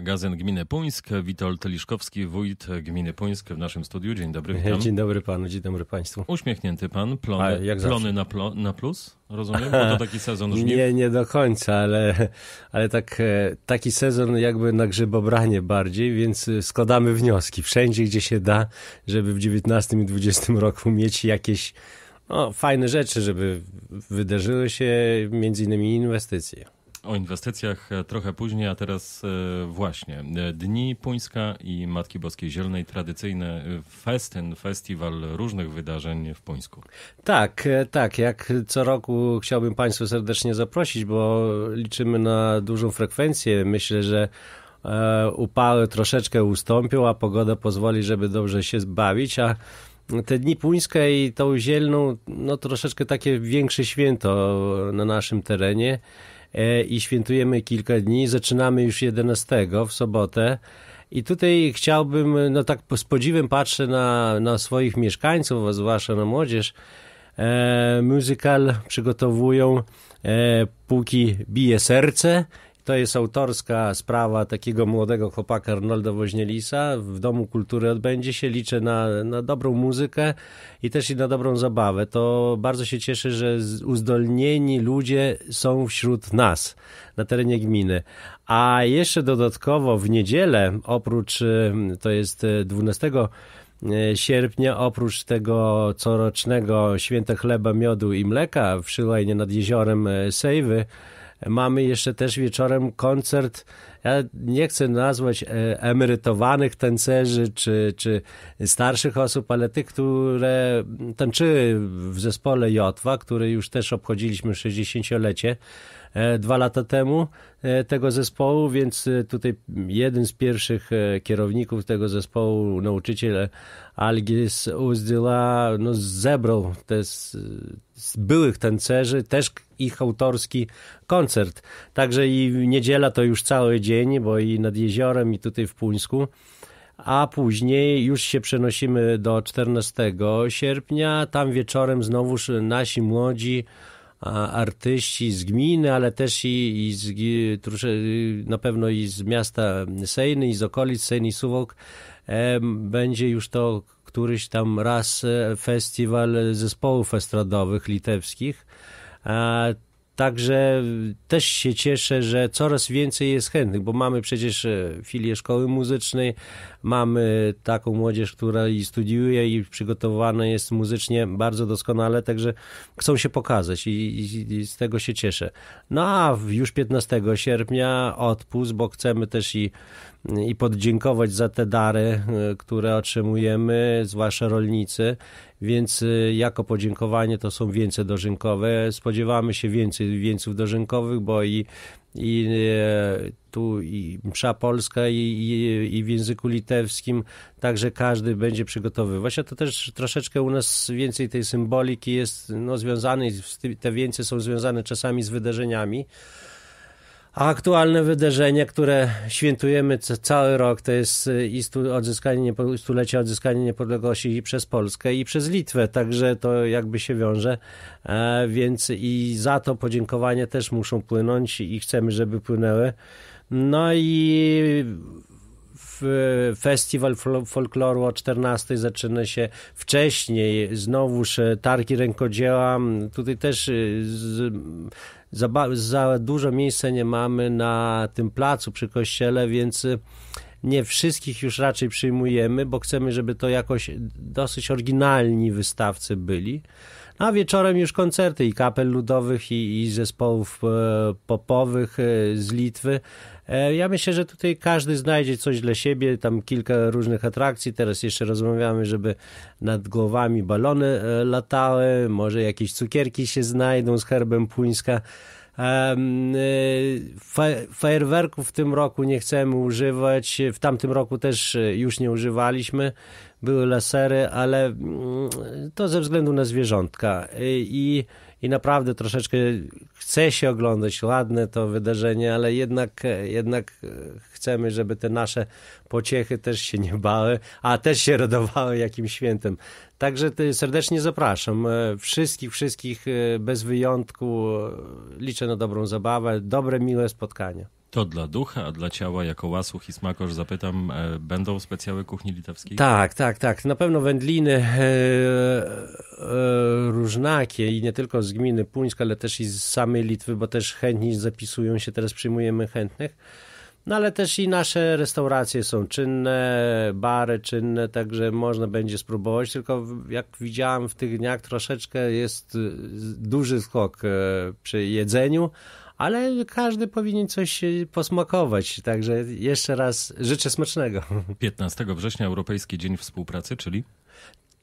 Magazyn Gminy Puńsk, Witold Liszkowski, wójt Gminy Puńsk w naszym studiu. Dzień dobry, witam. Dzień dobry panu, dzień dobry państwu. Uśmiechnięty pan, plony, plony na, plo, na, plus, rozumiem? Bo to taki sezon już Nie, nie do końca, ale, ale tak, e, taki sezon jakby na grzybobranie bardziej, więc e, składamy wnioski wszędzie, gdzie się da, żeby w 19 i 20 roku mieć jakieś no, fajne rzeczy, żeby wydarzyły się między innymi inwestycje. O inwestycjach e, trochę później, a teraz e, właśnie e, Dni Puńska i Matki Boskiej Zielonej, tradycyjny festyn, festiwal różnych wydarzeń w Puńsku. Tak, tak, jak co roku chciałbym Państwa serdecznie zaprosić, bo liczymy na dużą frekwencję. Myślę, że upały troszeczkę ustąpią, a pogoda pozwoli, żeby dobrze się bawić, a te dni Puńska i tą zielną, no troszeczkę takie większe święto na naszym terenie. E, i świętujemy kilka dni. Zaczynamy już 11 w sobotę. I tutaj chciałbym, no tak z podziwem patrzę na, na swoich mieszkańców, a zwłaszcza na młodzież. E, muzykal przygotowują e, póki bije serce to jest autorska sprawa takiego młodego chłopaka Arnolda Woźnielisa. W Domu Kultury odbędzie się, liczę na, na dobrą muzykę i też i na dobrą zabawę. To bardzo się cieszę, że uzdolnieni ludzie są wśród nas na terenie gminy. A jeszcze dodatkowo w niedzielę, oprócz, mm, to jest 12 e, e, sierpnia, oprócz tego corocznego Święta Chleba, Miodu i Mleka w Szylajnie nad Jeziorem e, Sejwy, Mamy jeszcze też wieczorem koncert, ja nie chcę nazwać e, emerytowanych tancerzy czy, czy starszych osób, ale tych, które tańczyły w zespole Jotwa, który już też obchodziliśmy 60-lecie. E, dwa lata temu e, tego zespołu, więc e, tutaj jeden z pierwszych kierowników tego zespołu, nauczyciel Algis Uzdila, no zebrał te z, z byłych tancerzy, też ich autorski koncert. Także i niedziela to już cały dzień, bo i nad jeziorem, i tutaj w Puńsku a później już się przenosimy do 14 sierpnia. Tam wieczorem znowuż nasi młodzi artyści z gminy, ale też i, i z, na pewno i z miasta Sejny, i z okolic Sejny i Suwok. E, będzie już to któryś tam raz e, festiwal zespołów estradowych litewskich. Także y, też się cieszę, że coraz więcej jest chętnych, bo mamy przecież y, filię szkoły muzycznej, mamy taką młodzież, która i studiuje i przygotowana jest muzycznie bardzo doskonale, także chcą się pokazać i, i, i z tego się cieszę. No a już 15 sierpnia odpust, bo chcemy też i i podziękować za te dary, y, które otrzymujemy, zwłaszcza rolnicy więc y, jako podziękowanie to są wieńce dożynkowe. Spodziewamy się więcej wieńców dożynkowych, bo i, i y, tu i msza polska i, i, i, w języku litewskim, także każdy będzie przygotowywać. A to też troszeczkę u nas więcej tej symboliki jest no, związanej, te wieńce są związane czasami z wydarzeniami. A aktualne wydarzenie, które świętujemy cały rok, to jest y, odzyskanie stulecia odzyskania niepodległości przez Polskę i przez Litwę, także to jakby się wiąże, e, więc i za to podziękowania też muszą płynąć i chcemy, żeby płynęły. No i E, festiwal folkloru o 14 zaczyna się wcześniej. Znowuż e, targi rękodzieła. Tutaj też e, z, za, za dużo miejsca nie mamy na tym placu przy kościele, więc nie wszystkich już raczej przyjmujemy, bo chcemy, żeby to jakoś dosyć oryginalni wystawcy byli. No, a wieczorem już koncerty i kapel ludowych, i, i zespołów popowych z Litwy. E, ja myślę, że tutaj każdy znajdzie coś dla siebie, tam kilka różnych atrakcji. Teraz jeszcze rozmawiamy, żeby nad głowami balony e, latały, może jakieś cukierki się znajdą z herbem Puńska. E, fajerwerków w tym roku nie chcemy używać, w tamtym roku też już nie używaliśmy, były lasery, ale mm, to ze względu na zwierzątka i i naprawdę troszeczkę chce się oglądać ładne to wydarzenie, ale jednak, jednak chcemy, żeby te nasze pociechy też się nie bały, a też się radowały jakimś świętem. Także serdecznie zapraszam e, wszystkich, wszystkich e, bez wyjątku. E, liczę na dobrą zabawę, dobre, miłe spotkania. To dla ducha, a dla ciała jako łasuch i smakosz zapytam, e, będą specjały kuchni litewskiej? Tak, tak, tak. Na pewno wędliny e, e, różnakie i nie tylko z gminy Puńska, ale też i z samej Litwy, bo też chętni zapisują się, teraz przyjmujemy chętnych. No ale też i nasze restauracje są czynne, bary czynne, także można będzie spróbować. Tylko jak widziałem w tych dniach troszeczkę jest e, duży skok e, przy jedzeniu, ale każdy powinien coś e, posmakować. Także jeszcze raz życzę smacznego. 15 września Europejski Dzień Współpracy, czyli?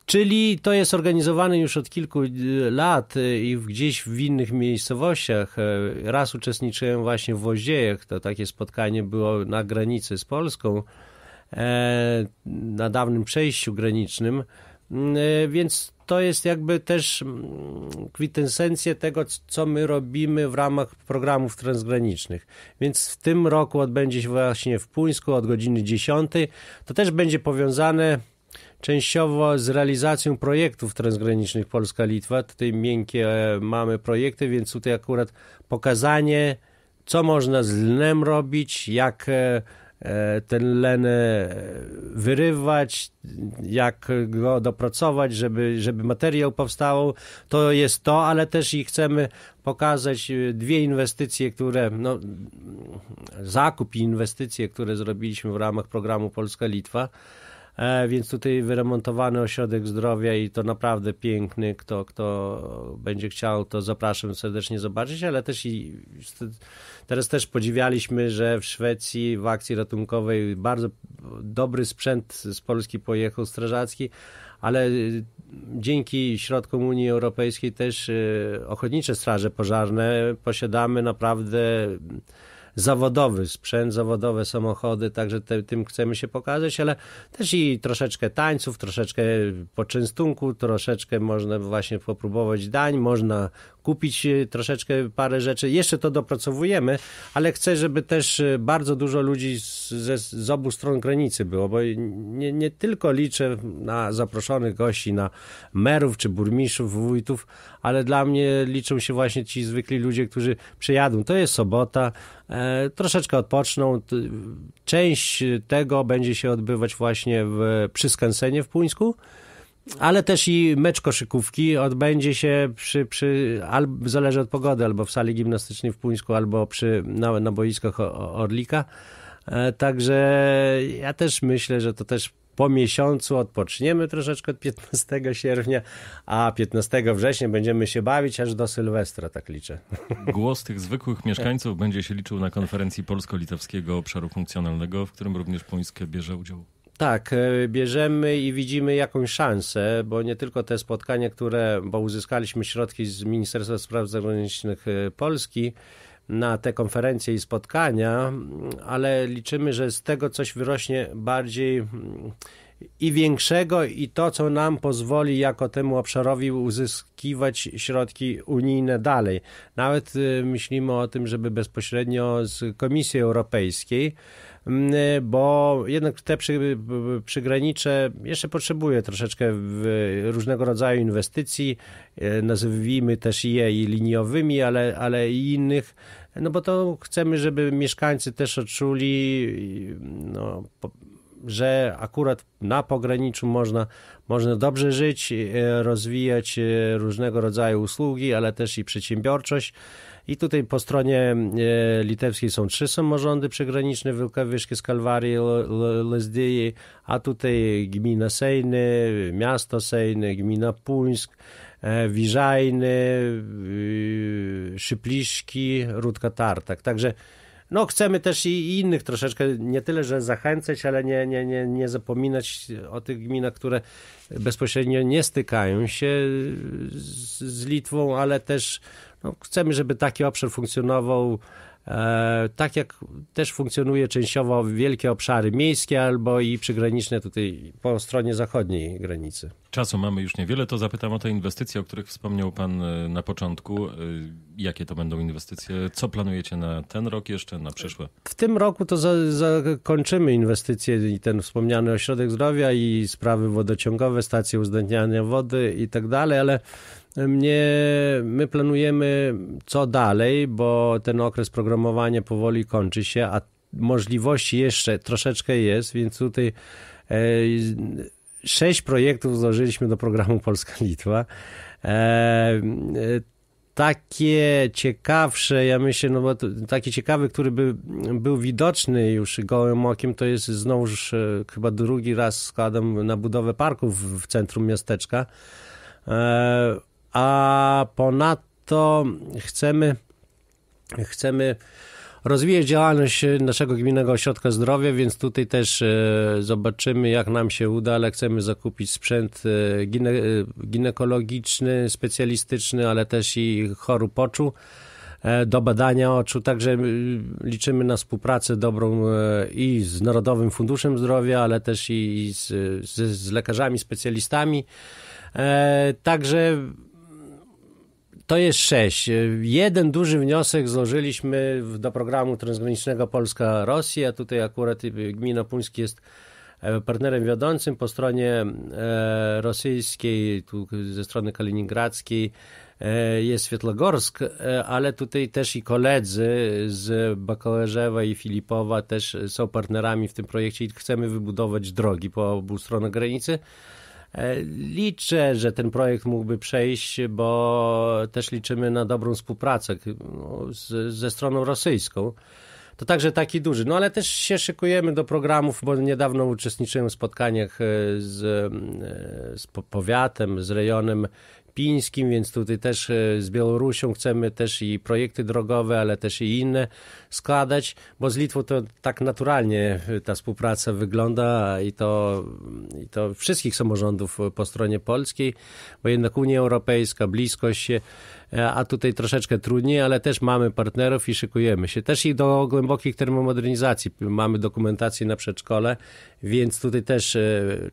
Czyli to jest organizowane już od kilku e, lat e, i gdzieś w innych miejscowościach. Raz uczestniczyłem właśnie w Woździejach, to takie spotkanie było na granicy z Polską, na dawnym przejściu granicznym. Mm, y, więc to jest jakby też mm, kwintesencja tego, co my robimy w ramach programów transgranicznych. Więc w tym roku odbędzie się właśnie w Puńsku od godziny 10. To też będzie powiązane częściowo z realizacją projektów transgranicznych Polska-Litwa. Tutaj miękkie e, mamy projekty, więc tutaj akurat pokazanie, co można z lnem robić, jak e, E, ten len e, wyrywać, jak go dopracować, żeby, żeby materiał powstał. To jest to, ale też i chcemy pokazać e, dwie inwestycje, które, no, zakup i inwestycje, które zrobiliśmy w ramach programu Polska-Litwa. E, więc tutaj wyremontowany ośrodek zdrowia i to naprawdę piękny. Kto, kto będzie chciał, to zapraszam serdecznie zobaczyć, ale też i teraz też podziwialiśmy, że w Szwecji w akcji ratunkowej bardzo dobry sprzęt z Polski pojechał strażacki, ale y, dzięki środkom Unii Europejskiej też y, ochotnicze straże pożarne posiadamy naprawdę zawodowy sprzęt, zawodowe samochody, także te, tym chcemy się pokazać, ale też i troszeczkę tańców, troszeczkę poczęstunku, troszeczkę można właśnie popróbować dań, można kupić e, troszeczkę parę rzeczy. Jeszcze to dopracowujemy, ale chcę, żeby też e, bardzo dużo ludzi z, z, obu stron granicy było, bo nie, nie tylko liczę na zaproszonych gości, na merów czy burmistrzów, wójtów, ale dla mnie liczą się właśnie ci zwykli ludzie, którzy przyjadą. To jest sobota, e, troszeczkę odpoczną. Część tego będzie się odbywać właśnie w, przy Skansenie w Puńsku, ale też i mecz koszykówki odbędzie się przy, przy al, zależy od pogody, albo w sali gimnastycznej w Puńsku, albo przy, na, na boiskach Orlika. E, także ja też myślę, że to też po miesiącu odpoczniemy troszeczkę od 15 sierpnia, a 15 września będziemy się bawić aż do Sylwestra, tak liczę. Głos tych zwykłych mieszkańców będzie się liczył na konferencji Polsko-Litewskiego Obszaru Funkcjonalnego, w którym również Pońskie bierze udział. Tak, e, bierzemy i widzimy jakąś szansę, bo nie tylko te spotkania, które, bo uzyskaliśmy środki z Ministerstwa Spraw Zagranicznych e, Polski, na te konferencje i spotkania, mm, ale liczymy, że z tego coś wyrośnie bardziej mm, i większego, i to, co nam pozwoli jako temu obszarowi uzyskiwać środki unijne dalej. Nawet y, myślimy o tym, żeby bezpośrednio z Komisji Europejskiej Mm, y, bo jednak te przy, y, y, przygranicze jeszcze potrzebuje troszeczkę różnego rodzaju inwestycji, nazwijmy też je i liniowymi, ale, ale i innych, no bo to chcemy, żeby mieszkańcy też odczuli, no, że akurat na pograniczu można, można dobrze żyć, rozwijać różnego rodzaju usługi, ale też i przedsiębiorczość. I tutaj po stronie e, litewskiej są trzy samorządy przygraniczne, z Kalwarii, Lazdyje, a tutaj gmina Sejny, miasto Sejny, gmina Puńsk, e, Wiżajny, y, Szypliszki, Rudka Tartak. Także no, chcemy też i innych troszeczkę, nie tyle, że zachęcać, ale nie, nie, nie, nie zapominać o tych gminach, które bezpośrednio nie stykają się z, z Litwą, ale też no, chcemy, żeby taki obszar funkcjonował e, tak, jak też funkcjonuje częściowo wielkie obszary miejskie albo i przygraniczne tutaj po stronie zachodniej granicy. Czasu mamy już niewiele, to zapytam o te inwestycje, o których wspomniał Pan e, na początku. E, jakie to będą inwestycje? Co planujecie na ten rok jeszcze, na przyszły? W tym roku to zakończymy za inwestycje i ten wspomniany ośrodek zdrowia i sprawy wodociągowe, stacje uzdatniania wody i tak dalej, ale mnie, my planujemy co dalej, bo ten okres programowania powoli kończy się, a możliwości jeszcze troszeczkę jest, więc tutaj e, sześć projektów złożyliśmy do programu Polska-Litwa. E, takie ciekawsze, ja myślę, no bo to, taki ciekawy, który by był widoczny już gołym okiem, to jest znowuż e, chyba drugi raz składam na budowę parków w centrum miasteczka a ponadto chcemy, chcemy rozwijać działalność naszego Gminnego Ośrodka Zdrowia, więc tutaj też e, zobaczymy, jak nam się uda, ale chcemy zakupić sprzęt e, gine, e, ginekologiczny, specjalistyczny, ale też i chorób oczu do badania oczu, także liczymy na współpracę dobrą i z Narodowym Funduszem Zdrowia, ale też i z, z, z lekarzami, specjalistami. Także to jest sześć. Jeden duży wniosek złożyliśmy do programu transgranicznego Polska-Rosja. Tutaj akurat y, gmina Puński jest e, partnerem wiodącym po stronie e, rosyjskiej, tu ze strony kaliningradzkiej e, jest Świetlogorsk, ale tutaj też i koledzy z Bakołerzewa i Filipowa też są partnerami w tym projekcie i chcemy wybudować drogi po obu stronach granicy. E, liczę, że ten projekt mógłby przejść, bo też liczymy na dobrą współpracę no, z, ze stroną rosyjską. To także taki duży. No ale też się szykujemy do programów, bo niedawno uczestniczyłem w spotkaniach e, z, e, z powiatem, z rejonem Kaspińskim, więc tutaj też e, z Białorusią chcemy też i projekty drogowe, ale też i inne składać, bo z Litwą to tak naturalnie e, ta współpraca wygląda i to, i to wszystkich samorządów po stronie polskiej, bo jednak Unia Europejska, bliskość się a tutaj troszeczkę trudniej, ale też mamy partnerów i szykujemy się. Też i do głębokich termomodernizacji. Mamy dokumentację na przedszkole, więc tutaj też e,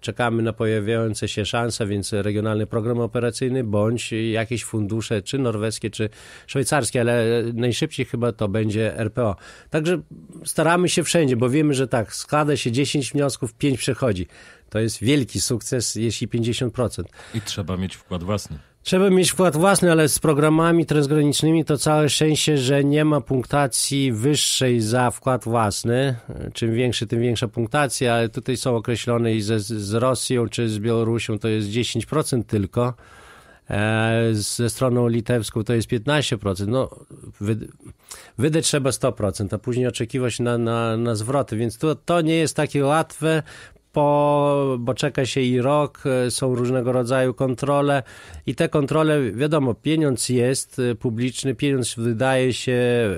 czekamy na pojawiające się szanse, więc regionalny program operacyjny bądź jakieś fundusze, czy norweskie, czy szwajcarskie, ale najszybciej chyba to będzie RPO. Także staramy się wszędzie, bo wiemy, że tak, składa się 10 wniosków, 5 przechodzi. To jest wielki sukces, jeśli 50%. I trzeba mieć wkład własny. Trzeba mieć wkład własny, ale z programami transgranicznymi to całe szczęście, że nie ma punktacji wyższej za wkład własny. Czym większy, tym większa punktacja, ale tutaj są określone i ze, z Rosją czy z Białorusią to jest 10% tylko. E, ze stroną litewską to jest 15%. No, wyd, wydać trzeba 100%, a później oczekiwać na, na, na zwroty, więc to, to nie jest takie łatwe po, bo czeka się i rok, e, są różnego rodzaju kontrole i te kontrole, wiadomo, pieniądz jest e, publiczny, pieniądz wydaje się e,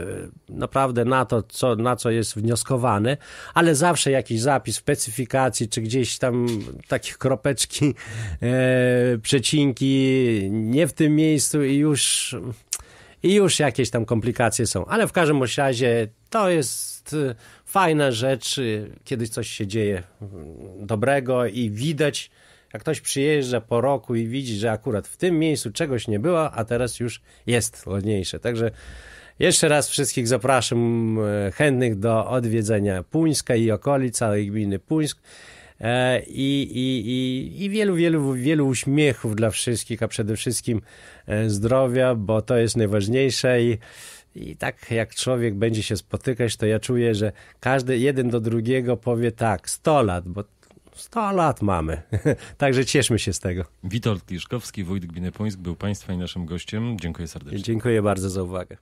naprawdę na to, co, na co jest wnioskowany, ale zawsze jakiś zapis w specyfikacji, czy gdzieś tam takich kropeczki, e, przecinki, nie w tym miejscu i już i już jakieś tam komplikacje są. Ale w każdym razie to jest y, fajna rzecz, y, kiedyś coś się dzieje mm, dobrego i widać, jak ktoś przyjeżdża po roku i widzi, że akurat w tym miejscu czegoś nie było, a teraz już jest ładniejsze. Także jeszcze raz wszystkich zapraszam y, chętnych do odwiedzenia Puńska i okolic, całej gminy Puńsk. E, i, i, i, i wielu, wielu, wielu uśmiechów dla wszystkich, a przede wszystkim e, zdrowia, bo to jest najważniejsze i i tak jak człowiek będzie się spotykać, to ja czuję, że każdy jeden do drugiego powie tak, 100 lat, bo 100 lat mamy. Także cieszmy się z tego. Witold Liszkowski, wójt gminy Pońsk, był Państwa i naszym gościem. Dziękuję serdecznie. Dziękuję bardzo za uwagę.